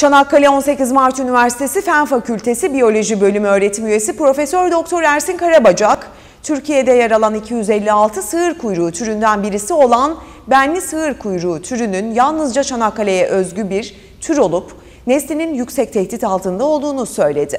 Çanakkale 18 Mart Üniversitesi Fen Fakültesi Biyoloji Bölümü öğretim üyesi Profesör Doktor Ersin Karabacak, Türkiye'de yer alan 256 sığır kuyruğu türünden birisi olan benli sığır kuyruğu türünün yalnızca Çanakkale'ye özgü bir tür olup neslinin yüksek tehdit altında olduğunu söyledi.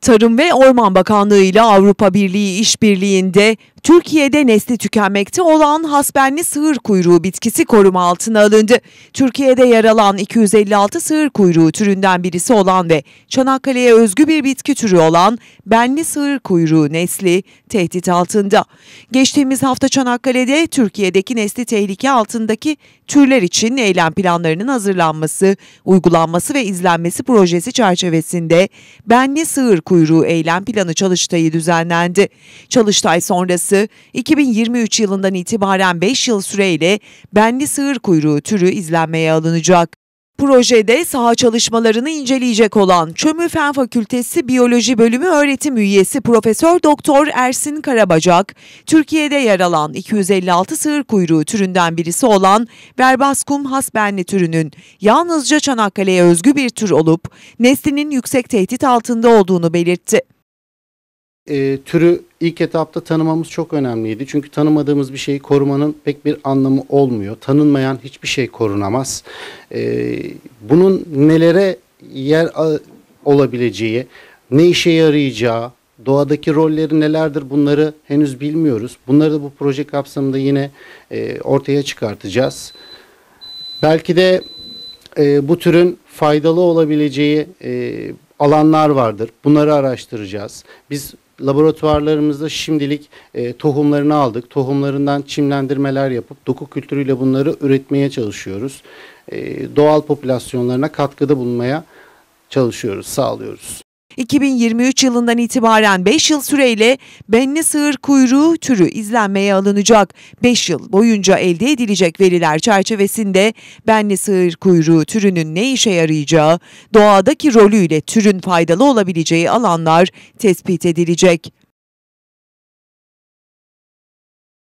Tarım ve Orman Bakanlığı ile Avrupa Birliği işbirliğinde Türkiye'de nesli tükenmekte olan hasbenli sığır kuyruğu bitkisi koruma altına alındı. Türkiye'de yer alan 256 sığır kuyruğu türünden birisi olan ve Çanakkale'ye özgü bir bitki türü olan benli sığır kuyruğu nesli tehdit altında. Geçtiğimiz hafta Çanakkale'de Türkiye'deki nesli tehlike altındaki türler için eylem planlarının hazırlanması, uygulanması ve izlenmesi projesi çerçevesinde benli sığır kuyruğu eylem planı çalıştayı düzenlendi. Çalıştay sonrası Parkı 2023 yılından itibaren 5 yıl süreyle benli sığır kuyruğu türü izlenmeye alınacak. Projede saha çalışmalarını inceleyecek olan Çömü Fen Fakültesi Biyoloji Bölümü öğretim üyesi Profesör Doktor Ersin Karabacak, Türkiye'de yer alan 256 sığır kuyruğu türünden birisi olan Verbascum hasbenli türünün yalnızca Çanakkale'ye özgü bir tür olup neslinin yüksek tehdit altında olduğunu belirtti. E, türü İlk etapta tanımamız çok önemliydi. Çünkü tanımadığımız bir şeyi korumanın pek bir anlamı olmuyor. Tanınmayan hiçbir şey korunamaz. Ee, bunun nelere yer olabileceği, ne işe yarayacağı, doğadaki rolleri nelerdir bunları henüz bilmiyoruz. Bunları da bu proje kapsamında yine e, ortaya çıkartacağız. Belki de e, bu türün faydalı olabileceği e, alanlar vardır. Bunları araştıracağız. Biz Laboratuvarlarımızda şimdilik e, tohumlarını aldık. Tohumlarından çimlendirmeler yapıp doku kültürüyle bunları üretmeye çalışıyoruz. E, doğal popülasyonlarına katkıda bulunmaya çalışıyoruz, sağlıyoruz. 2023 yılından itibaren 5 yıl süreyle benli sığır kuyruğu türü izlenmeye alınacak. 5 yıl boyunca elde edilecek veriler çerçevesinde benli sığır kuyruğu türünün ne işe yarayacağı, doğadaki rolüyle türün faydalı olabileceği alanlar tespit edilecek.